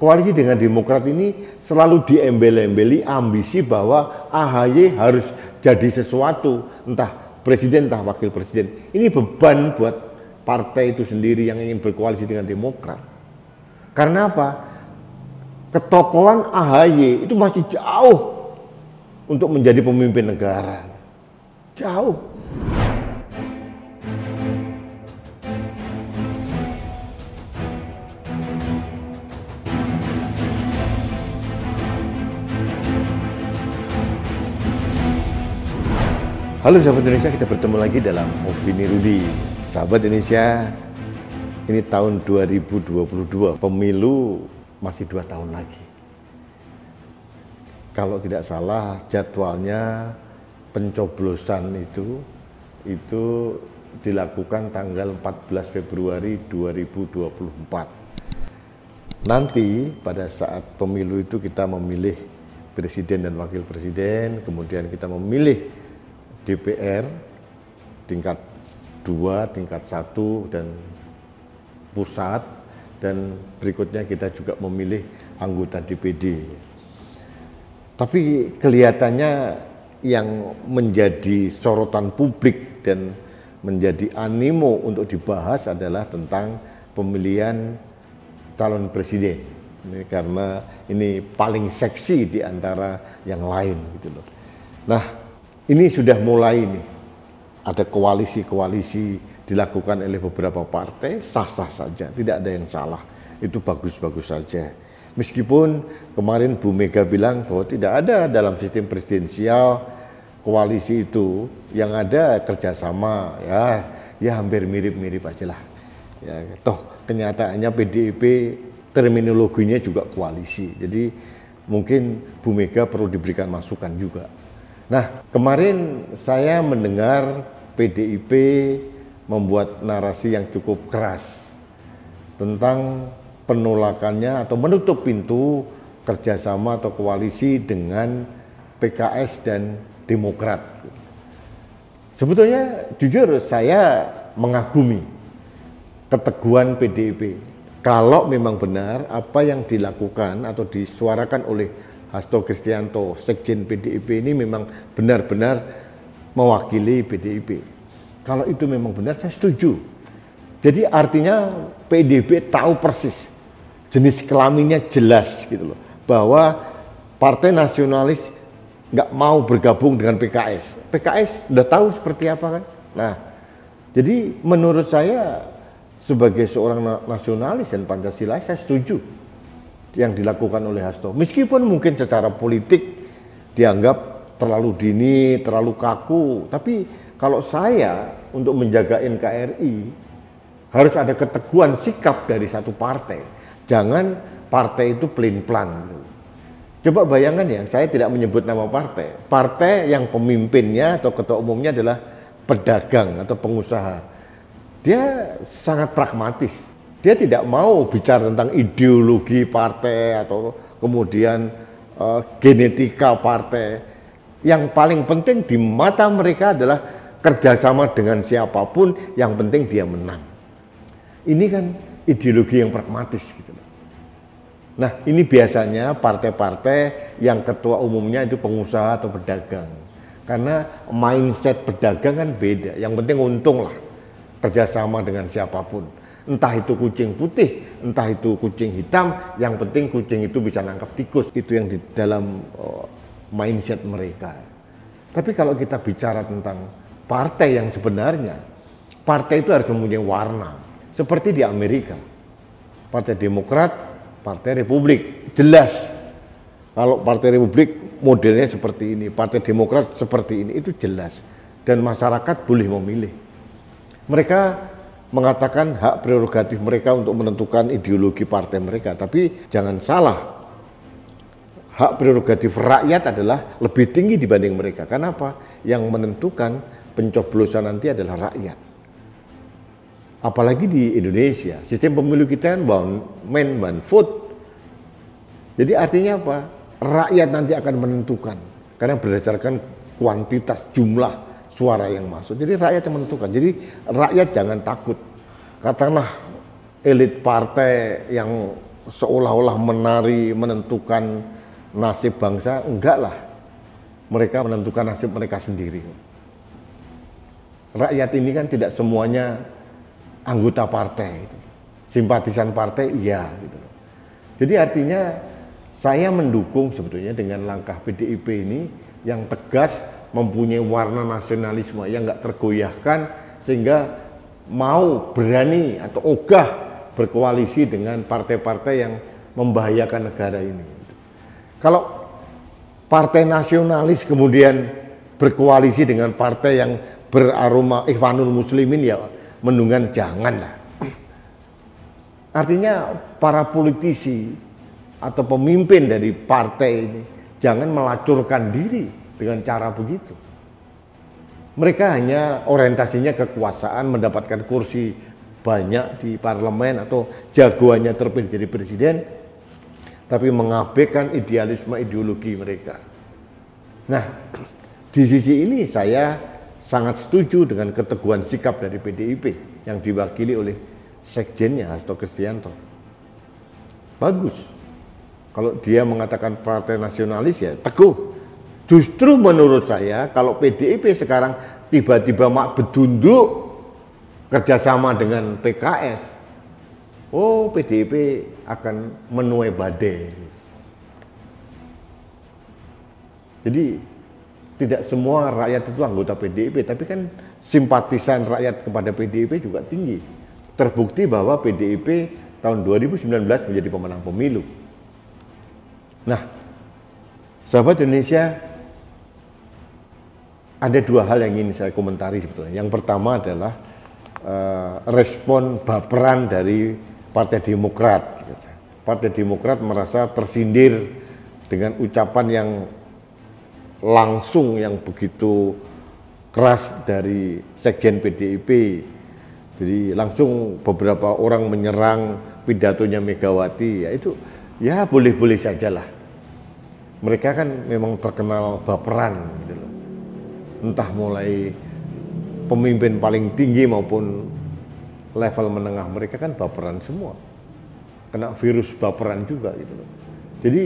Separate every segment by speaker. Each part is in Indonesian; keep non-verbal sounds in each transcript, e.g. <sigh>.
Speaker 1: koalisi dengan Demokrat ini selalu diembel-embeli ambisi bahwa AHY harus jadi sesuatu, entah presiden, entah wakil presiden. Ini beban buat partai itu sendiri yang ingin berkoalisi dengan Demokrat. Karena apa? Ketokohan AHY itu masih jauh untuk menjadi pemimpin negara. Jauh. Halo sahabat Indonesia, kita bertemu lagi dalam Opini Rudi. Sahabat Indonesia, ini tahun 2022, pemilu masih dua tahun lagi. Kalau tidak salah jadwalnya pencoblosan itu itu dilakukan tanggal 14 Februari 2024. Nanti pada saat pemilu itu kita memilih presiden dan wakil presiden, kemudian kita memilih DPR tingkat 2, tingkat 1 dan pusat dan berikutnya kita juga memilih anggota DPD. Tapi kelihatannya yang menjadi sorotan publik dan menjadi animo untuk dibahas adalah tentang pemilihan calon presiden. Ini karena ini paling seksi di antara yang lain gitu loh. Nah, ini sudah mulai nih ada koalisi-koalisi dilakukan oleh beberapa partai sah-sah saja tidak ada yang salah itu bagus-bagus saja meskipun kemarin Bu Mega bilang bahwa tidak ada dalam sistem presidensial koalisi itu yang ada kerjasama ya ya hampir mirip-mirip aja lah ya toh kenyataannya PDIP terminologinya juga koalisi jadi mungkin Bu Mega perlu diberikan masukan juga Nah, kemarin saya mendengar PDIP membuat narasi yang cukup keras tentang penolakannya atau menutup pintu kerjasama atau koalisi dengan PKS dan Demokrat. Sebetulnya jujur saya mengagumi keteguhan PDIP. Kalau memang benar apa yang dilakukan atau disuarakan oleh Hasto Kristianto, Sekjen PDIP ini memang benar-benar mewakili PDIP. Kalau itu memang benar, saya setuju. Jadi artinya PDIP tahu persis jenis kelaminnya jelas gitu loh bahwa partai nasionalis nggak mau bergabung dengan PKS. PKS udah tahu seperti apa kan? Nah, jadi menurut saya sebagai seorang nasionalis dan Pancasila saya setuju yang dilakukan oleh Hasto. Meskipun mungkin secara politik dianggap terlalu dini, terlalu kaku, tapi kalau saya untuk menjaga NKRI harus ada keteguhan sikap dari satu partai. Jangan partai itu plain plan. Coba bayangkan ya, saya tidak menyebut nama partai. Partai yang pemimpinnya atau ketua umumnya adalah pedagang atau pengusaha. Dia sangat pragmatis. Dia tidak mau bicara tentang ideologi partai atau kemudian uh, genetika partai. Yang paling penting di mata mereka adalah kerjasama dengan siapapun, yang penting dia menang. Ini kan ideologi yang pragmatis gitu. Nah ini biasanya partai-partai yang ketua umumnya itu pengusaha atau pedagang. Karena mindset pedagang kan beda, yang penting untung lah kerjasama dengan siapapun entah itu kucing putih, entah itu kucing hitam, yang penting kucing itu bisa nangkap tikus. Itu yang di dalam uh, mindset mereka. Tapi kalau kita bicara tentang partai yang sebenarnya, partai itu harus mempunyai warna. Seperti di Amerika, Partai Demokrat, Partai Republik, jelas. Kalau Partai Republik modelnya seperti ini, Partai Demokrat seperti ini, itu jelas. Dan masyarakat boleh memilih. Mereka mengatakan hak prerogatif mereka untuk menentukan ideologi partai mereka. Tapi jangan salah, hak prerogatif rakyat adalah lebih tinggi dibanding mereka. Kenapa? Yang menentukan pencoblosan nanti adalah rakyat. Apalagi di Indonesia, sistem pemilu kita kan one man one vote. Jadi artinya apa? Rakyat nanti akan menentukan karena berdasarkan kuantitas jumlah suara yang masuk. Jadi rakyat yang menentukan. Jadi rakyat jangan takut. Katakanlah elit partai yang seolah-olah menari menentukan nasib bangsa, enggak lah. Mereka menentukan nasib mereka sendiri. Rakyat ini kan tidak semuanya anggota partai, simpatisan partai, iya. Gitu. Jadi artinya saya mendukung sebetulnya dengan langkah PDIP ini yang tegas mempunyai warna nasionalisme yang nggak tergoyahkan sehingga mau berani atau ogah berkoalisi dengan partai-partai yang membahayakan negara ini. Kalau partai nasionalis kemudian berkoalisi dengan partai yang beraroma Ikhwanul Muslimin ya mendungan janganlah. Artinya para politisi atau pemimpin dari partai ini jangan melacurkan diri dengan cara begitu. Mereka hanya orientasinya kekuasaan, mendapatkan kursi banyak di parlemen atau jagoannya terpilih jadi presiden, tapi mengabaikan idealisme ideologi mereka. Nah, di sisi ini saya sangat setuju dengan keteguhan sikap dari PDIP yang diwakili oleh sekjennya Hasto Kristianto. Bagus. Kalau dia mengatakan partai nasionalis ya teguh. Justru menurut saya kalau PDIP sekarang tiba-tiba mak bedunduk kerjasama dengan PKS, oh PDIP akan menuai badai. Jadi tidak semua rakyat itu anggota PDIP, tapi kan simpatisan rakyat kepada PDIP juga tinggi. Terbukti bahwa PDIP tahun 2019 menjadi pemenang pemilu. Nah, sahabat Indonesia, ada dua hal yang ingin saya komentari sebetulnya. Yang pertama adalah uh, respon baperan dari Partai Demokrat. Partai Demokrat merasa tersindir dengan ucapan yang langsung yang begitu keras dari Sekjen PDIP. Jadi langsung beberapa orang menyerang pidatonya Megawati, ya itu ya boleh-boleh sajalah. Mereka kan memang terkenal baperan gitu entah mulai pemimpin paling tinggi maupun level menengah mereka kan baperan semua kena virus baperan juga gitu loh jadi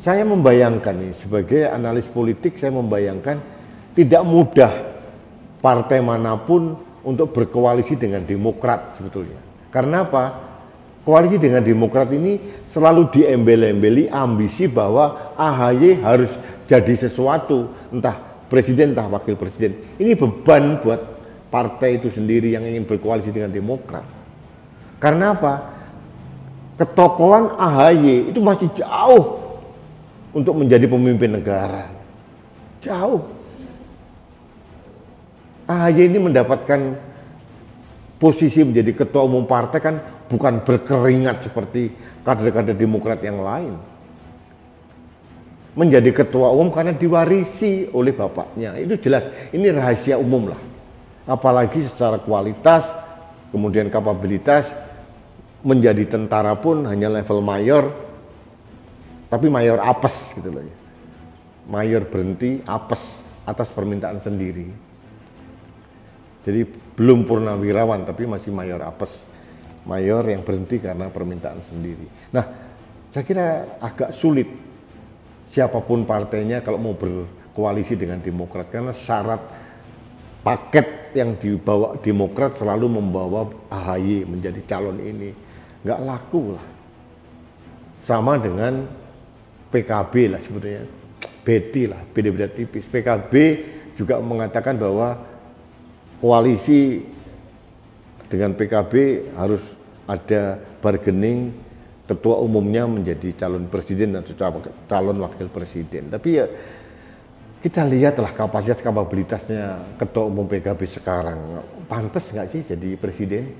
Speaker 1: saya membayangkan nih sebagai analis politik saya membayangkan tidak mudah partai manapun untuk berkoalisi dengan Demokrat sebetulnya karena apa koalisi dengan Demokrat ini selalu diembel-embeli ambisi bahwa AHY harus jadi sesuatu entah presiden entah wakil presiden. Ini beban buat partai itu sendiri yang ingin berkoalisi dengan Demokrat. Karena apa? Ketokohan AHY itu masih jauh untuk menjadi pemimpin negara. Jauh. AHY ini mendapatkan posisi menjadi ketua umum partai kan bukan berkeringat seperti kader-kader demokrat yang lain menjadi ketua umum karena diwarisi oleh bapaknya. Itu jelas, ini rahasia umum lah. Apalagi secara kualitas, kemudian kapabilitas, menjadi tentara pun hanya level mayor, tapi mayor apes gitu loh ya. Mayor berhenti apes atas permintaan sendiri. Jadi belum purnawirawan tapi masih mayor apes. Mayor yang berhenti karena permintaan sendiri. Nah, saya kira agak sulit siapapun partainya kalau mau berkoalisi dengan Demokrat karena syarat paket yang dibawa Demokrat selalu membawa AHY menjadi calon ini nggak laku lah sama dengan PKB lah sebetulnya Betty lah beda-beda tipis PKB juga mengatakan bahwa koalisi dengan PKB harus ada bargaining ketua umumnya menjadi calon presiden atau calon wakil presiden. Tapi ya kita lihatlah kapasitas kapabilitasnya ketua umum PKB sekarang. Pantas nggak sih jadi presiden?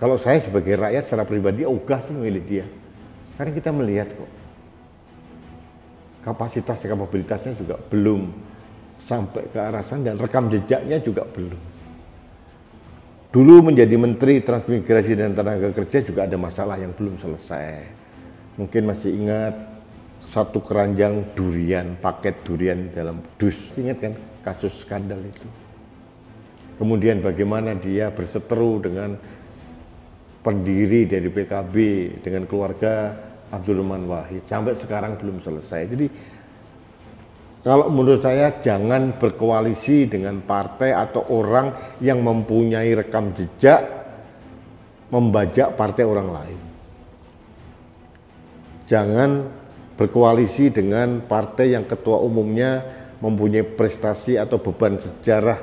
Speaker 1: Kalau saya sebagai rakyat secara pribadi ogah sih milih dia. Karena kita melihat kok kapasitas kapabilitasnya juga belum sampai ke arah sana dan rekam jejaknya juga belum. Dulu menjadi Menteri Transmigrasi dan Tenaga Kerja juga ada masalah yang belum selesai. Mungkin masih ingat satu keranjang durian, paket durian dalam dus. Ingat kan kasus skandal itu. Kemudian bagaimana dia berseteru dengan pendiri dari PKB, dengan keluarga Abdul Rahman Wahid. Sampai sekarang belum selesai. Jadi kalau menurut saya jangan berkoalisi dengan partai atau orang yang mempunyai rekam jejak membajak partai orang lain. Jangan berkoalisi dengan partai yang ketua umumnya mempunyai prestasi atau beban sejarah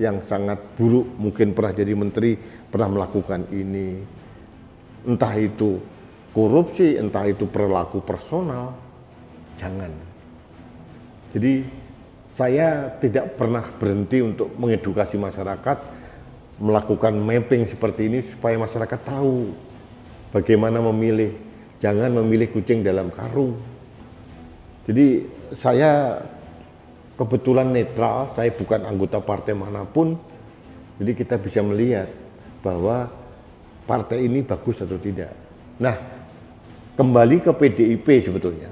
Speaker 1: yang sangat buruk, mungkin pernah jadi menteri, pernah melakukan ini. Entah itu korupsi, entah itu perilaku personal. Jangan. Jadi saya tidak pernah berhenti untuk mengedukasi masyarakat melakukan mapping seperti ini supaya masyarakat tahu bagaimana memilih. Jangan memilih kucing dalam karung. Jadi saya kebetulan netral, saya bukan anggota partai manapun. Jadi kita bisa melihat bahwa partai ini bagus atau tidak. Nah, kembali ke PDIP sebetulnya.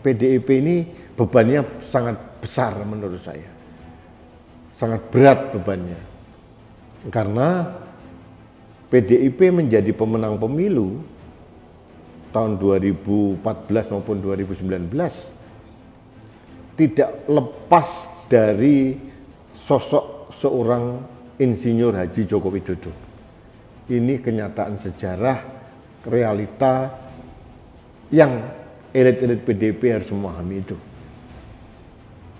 Speaker 1: PDIP <clears throat> ini bebannya sangat besar menurut saya. Sangat berat bebannya. Karena PDIP menjadi pemenang pemilu tahun 2014 maupun 2019 tidak lepas dari sosok seorang insinyur Haji Joko Widodo. Ini kenyataan sejarah, realita yang elit-elit PDIP harus memahami itu.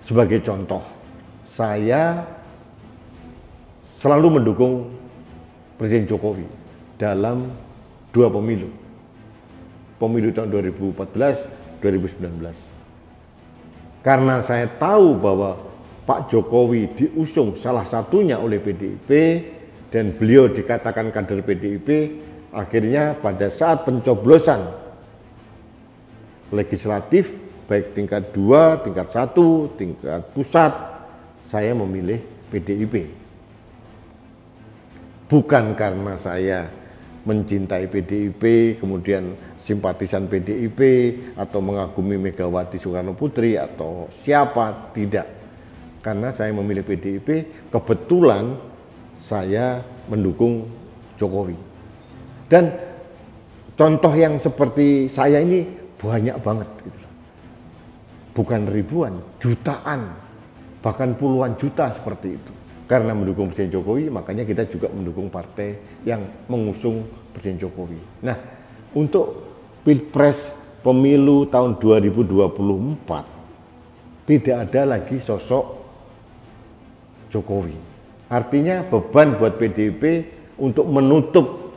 Speaker 1: Sebagai contoh, saya selalu mendukung Presiden Jokowi dalam dua pemilu. Pemilu tahun 2014, 2019. Karena saya tahu bahwa Pak Jokowi diusung salah satunya oleh PDIP dan beliau dikatakan kader PDIP, akhirnya pada saat pencoblosan legislatif baik tingkat dua, tingkat satu, tingkat pusat, saya memilih PDIP. Bukan karena saya mencintai PDIP, kemudian simpatisan PDIP, atau mengagumi Megawati Soekarno Putri, atau siapa, tidak. Karena saya memilih PDIP, kebetulan saya mendukung Jokowi. Dan contoh yang seperti saya ini banyak banget. Gitu bukan ribuan, jutaan, bahkan puluhan juta seperti itu. Karena mendukung Presiden Jokowi, makanya kita juga mendukung partai yang mengusung Presiden Jokowi. Nah, untuk Pilpres pemilu tahun 2024 tidak ada lagi sosok Jokowi. Artinya beban buat PDIP untuk menutup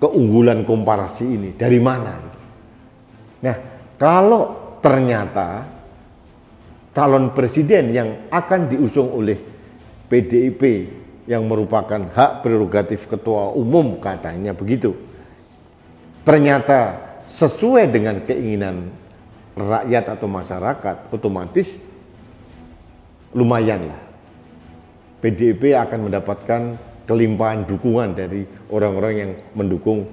Speaker 1: keunggulan komparasi ini dari mana? Nah, kalau ternyata calon presiden yang akan diusung oleh PDIP yang merupakan hak prerogatif ketua umum katanya begitu. Ternyata sesuai dengan keinginan rakyat atau masyarakat otomatis lumayanlah PDIP akan mendapatkan kelimpahan dukungan dari orang-orang yang mendukung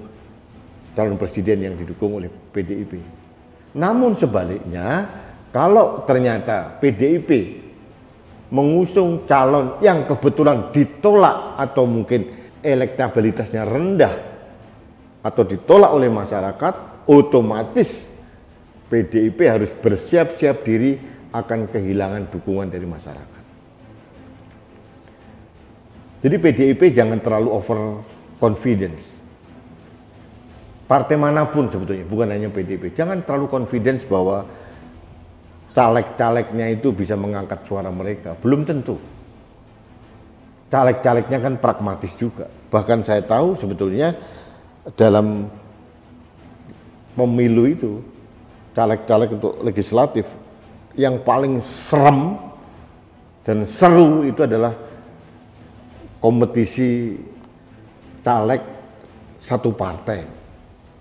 Speaker 1: calon presiden yang didukung oleh PDIP. Namun sebaliknya kalau ternyata PDIP mengusung calon yang kebetulan ditolak atau mungkin elektabilitasnya rendah atau ditolak oleh masyarakat, otomatis PDIP harus bersiap-siap diri akan kehilangan dukungan dari masyarakat. Jadi PDIP jangan terlalu over confidence. Partai manapun sebetulnya, bukan hanya PDIP. Jangan terlalu confidence bahwa caleg-calegnya itu bisa mengangkat suara mereka belum tentu caleg-calegnya kan pragmatis juga bahkan saya tahu sebetulnya dalam pemilu itu caleg-caleg untuk legislatif yang paling serem dan seru itu adalah kompetisi caleg satu partai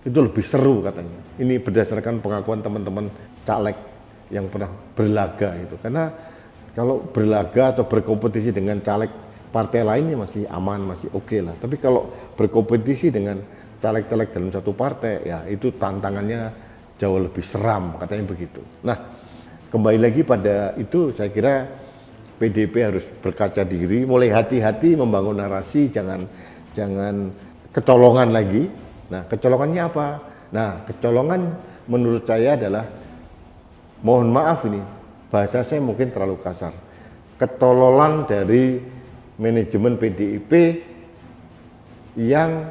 Speaker 1: itu lebih seru katanya ini berdasarkan pengakuan teman-teman caleg yang pernah berlaga itu karena kalau berlaga atau berkompetisi dengan caleg partai lainnya masih aman masih oke okay lah tapi kalau berkompetisi dengan caleg-caleg dalam satu partai ya itu tantangannya jauh lebih seram katanya begitu nah kembali lagi pada itu saya kira PDP harus berkaca diri mulai hati-hati membangun narasi jangan jangan kecolongan lagi nah kecolongannya apa nah kecolongan menurut saya adalah mohon maaf ini bahasa saya mungkin terlalu kasar ketololan dari manajemen PDIP yang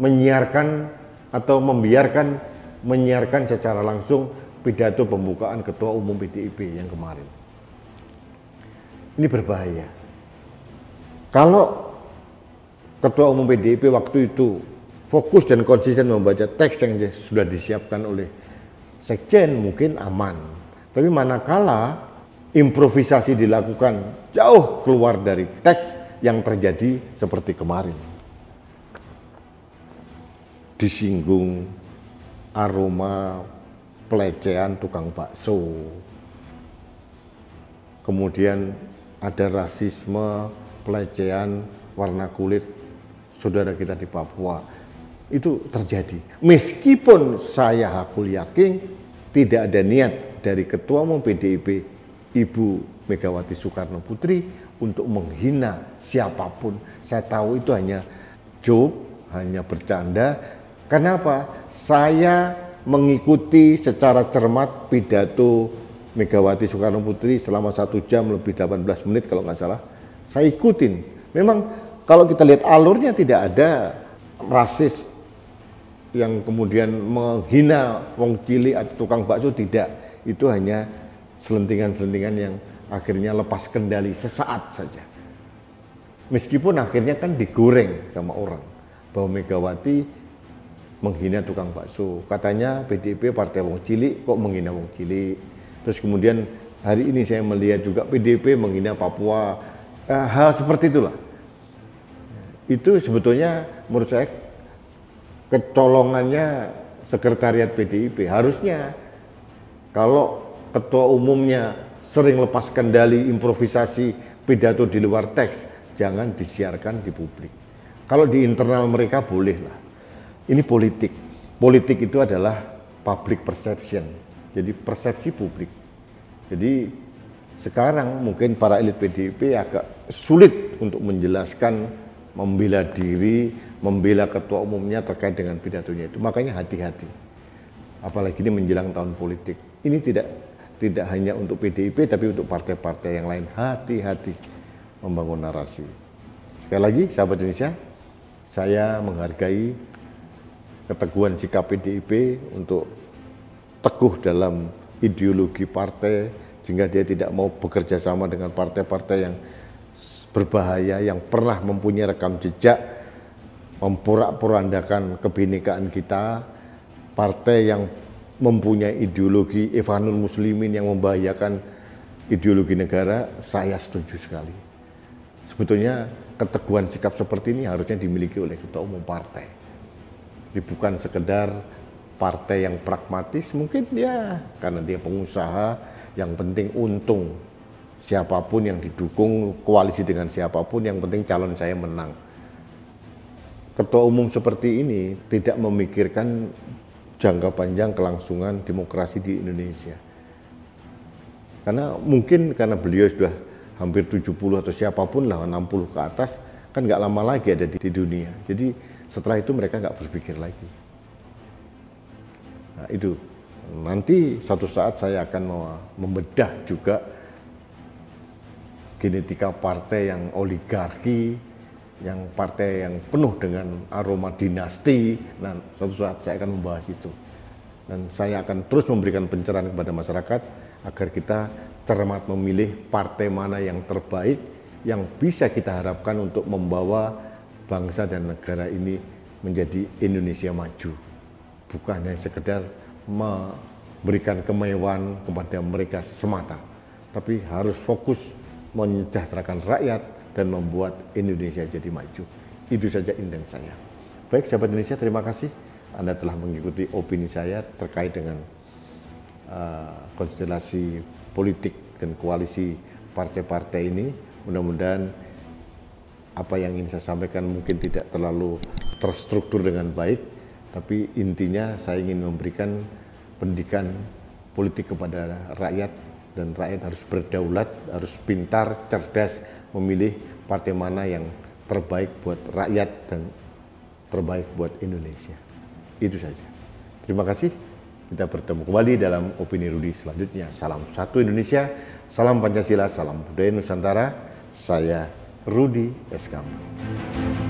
Speaker 1: menyiarkan atau membiarkan menyiarkan secara langsung pidato pembukaan ketua umum PDIP yang kemarin. Ini berbahaya. Kalau ketua umum PDIP waktu itu fokus dan konsisten membaca teks yang sudah disiapkan oleh sekjen mungkin aman. Tapi manakala improvisasi dilakukan jauh keluar dari teks yang terjadi seperti kemarin. Disinggung aroma pelecehan tukang bakso. Kemudian ada rasisme, pelecehan warna kulit saudara kita di Papua. Itu terjadi. Meskipun saya hakul yakin tidak ada niat dari Ketua Umum PDIP Ibu Megawati Soekarno Putri untuk menghina siapapun. Saya tahu itu hanya joke, hanya bercanda. Kenapa? Saya mengikuti secara cermat pidato Megawati Soekarno Putri selama satu jam lebih 18 menit kalau nggak salah. Saya ikutin. Memang kalau kita lihat alurnya tidak ada rasis yang kemudian menghina wong cilik atau tukang bakso tidak. Itu hanya selentingan-selentingan yang akhirnya lepas kendali sesaat saja. Meskipun akhirnya kan digoreng sama orang bahwa Megawati menghina tukang bakso. Katanya PDIP partai wong cilik kok menghina wong cilik. Terus kemudian hari ini saya melihat juga PDIP menghina Papua. Eh, hal seperti itulah. Itu sebetulnya menurut saya kecolongannya sekretariat PDIP harusnya kalau ketua umumnya sering lepas kendali improvisasi pidato di luar teks jangan disiarkan di publik kalau di internal mereka bolehlah ini politik politik itu adalah public perception jadi persepsi publik jadi sekarang mungkin para elit PDIP agak sulit untuk menjelaskan membela diri membela ketua umumnya terkait dengan pidatonya itu. Makanya hati-hati. Apalagi ini menjelang tahun politik. Ini tidak tidak hanya untuk PDIP tapi untuk partai-partai yang lain. Hati-hati membangun narasi. Sekali lagi, sahabat Indonesia, saya menghargai keteguhan sikap PDIP untuk teguh dalam ideologi partai sehingga dia tidak mau bekerja sama dengan partai-partai yang berbahaya yang pernah mempunyai rekam jejak memporak-porandakan kebinekaan kita, partai yang mempunyai ideologi evanul Muslimin yang membahayakan ideologi negara, saya setuju sekali. Sebetulnya keteguhan sikap seperti ini harusnya dimiliki oleh ketua umum partai. Jadi bukan sekedar partai yang pragmatis, mungkin ya karena dia pengusaha yang penting untung. Siapapun yang didukung koalisi dengan siapapun yang penting calon saya menang ketua umum seperti ini tidak memikirkan jangka panjang kelangsungan demokrasi di Indonesia. Karena mungkin karena beliau sudah hampir 70 atau siapapun lah 60 ke atas kan nggak lama lagi ada di, di dunia. Jadi setelah itu mereka nggak berpikir lagi. Nah itu nanti satu saat saya akan membedah juga genetika partai yang oligarki yang partai yang penuh dengan aroma dinasti. Nah, suatu saat saya akan membahas itu. Dan saya akan terus memberikan pencerahan kepada masyarakat agar kita cermat memilih partai mana yang terbaik yang bisa kita harapkan untuk membawa bangsa dan negara ini menjadi Indonesia maju. Bukan hanya sekedar memberikan kemewahan kepada mereka semata, tapi harus fokus menyejahterakan rakyat, dan membuat Indonesia jadi maju. Itu saja intent saya. Baik, sahabat Indonesia, terima kasih Anda telah mengikuti opini saya terkait dengan uh, konstelasi politik dan koalisi partai-partai ini. Mudah-mudahan apa yang ingin saya sampaikan mungkin tidak terlalu terstruktur dengan baik, tapi intinya saya ingin memberikan pendidikan politik kepada rakyat dan rakyat harus berdaulat, harus pintar, cerdas, memilih partai mana yang terbaik buat rakyat dan terbaik buat Indonesia. Itu saja. Terima kasih. Kita bertemu kembali dalam Opini Rudi selanjutnya. Salam satu Indonesia, salam Pancasila, salam budaya Nusantara. Saya Rudi Eskamp.